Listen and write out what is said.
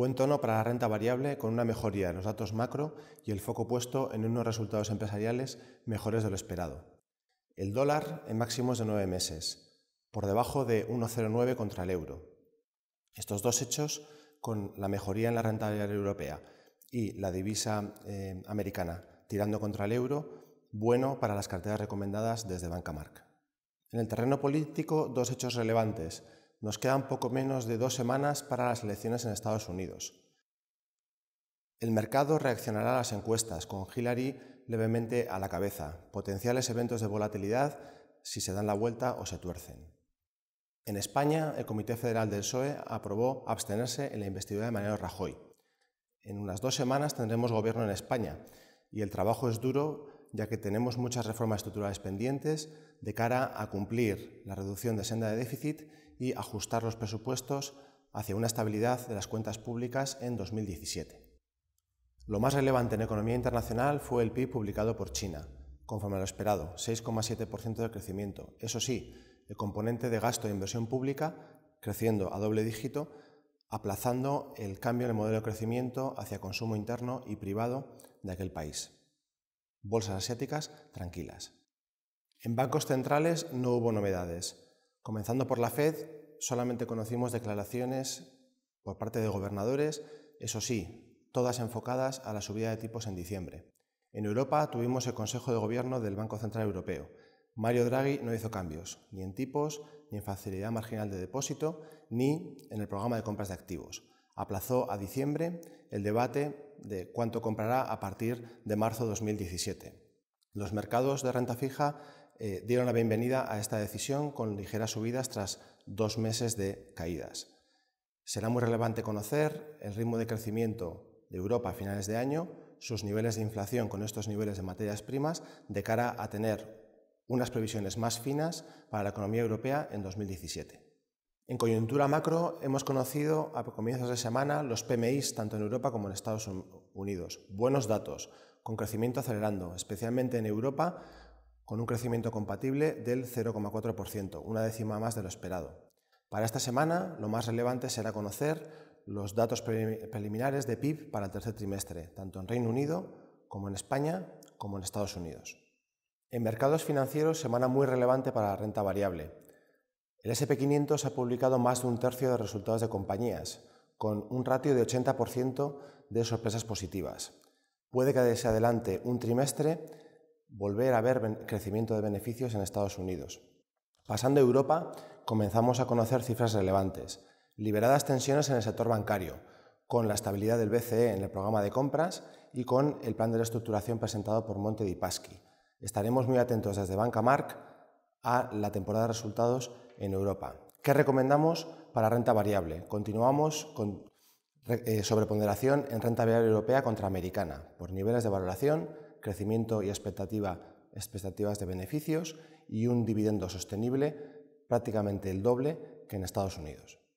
Buen tono para la renta variable con una mejoría en los datos macro y el foco puesto en unos resultados empresariales mejores de lo esperado. El dólar en máximos de nueve meses, por debajo de 1,09 contra el euro. Estos dos hechos con la mejoría en la renta variable europea y la divisa eh, americana tirando contra el euro, bueno para las carteras recomendadas desde Banca Mark. En el terreno político, dos hechos relevantes nos quedan poco menos de dos semanas para las elecciones en Estados Unidos. El mercado reaccionará a las encuestas, con Hillary levemente a la cabeza, potenciales eventos de volatilidad si se dan la vuelta o se tuercen. En España, el Comité Federal del PSOE aprobó abstenerse en la investidura de Manuel Rajoy. En unas dos semanas tendremos gobierno en España y el trabajo es duro ya que tenemos muchas reformas estructurales pendientes de cara a cumplir la reducción de senda de déficit y ajustar los presupuestos hacia una estabilidad de las cuentas públicas en 2017. Lo más relevante en economía internacional fue el PIB publicado por China, conforme a lo esperado, 6,7% de crecimiento. Eso sí, el componente de gasto e inversión pública creciendo a doble dígito, aplazando el cambio en el modelo de crecimiento hacia consumo interno y privado de aquel país. Bolsas asiáticas tranquilas. En bancos centrales no hubo novedades. Comenzando por la Fed, solamente conocimos declaraciones por parte de gobernadores, eso sí, todas enfocadas a la subida de tipos en diciembre. En Europa tuvimos el Consejo de Gobierno del Banco Central Europeo. Mario Draghi no hizo cambios, ni en tipos, ni en facilidad marginal de depósito, ni en el programa de compras de activos. Aplazó a diciembre el debate de cuánto comprará a partir de marzo de 2017. Los mercados de renta fija eh, dieron la bienvenida a esta decisión con ligeras subidas tras dos meses de caídas. Será muy relevante conocer el ritmo de crecimiento de Europa a finales de año, sus niveles de inflación con estos niveles de materias primas, de cara a tener unas previsiones más finas para la economía europea en 2017. En coyuntura macro hemos conocido a comienzos de semana los PMIs tanto en Europa como en Estados Unidos. Buenos datos, con crecimiento acelerando, especialmente en Europa, con un crecimiento compatible del 0,4%, una décima más de lo esperado. Para esta semana, lo más relevante será conocer los datos preliminares de PIB para el tercer trimestre, tanto en Reino Unido como en España, como en Estados Unidos. En mercados financieros, semana muy relevante para la renta variable. El SP500 ha publicado más de un tercio de resultados de compañías, con un ratio de 80% de sorpresas positivas. Puede que desde adelante un trimestre volver a ver crecimiento de beneficios en Estados Unidos. Pasando a Europa, comenzamos a conocer cifras relevantes. Liberadas tensiones en el sector bancario, con la estabilidad del BCE en el programa de compras y con el plan de reestructuración presentado por Monte di Paschi. Estaremos muy atentos desde Banca Mark a la temporada de resultados en Europa. ¿Qué recomendamos para renta variable? Continuamos con, eh, sobreponderación en renta variable europea contra americana, por niveles de valoración, crecimiento y expectativa, expectativas de beneficios y un dividendo sostenible prácticamente el doble que en Estados Unidos.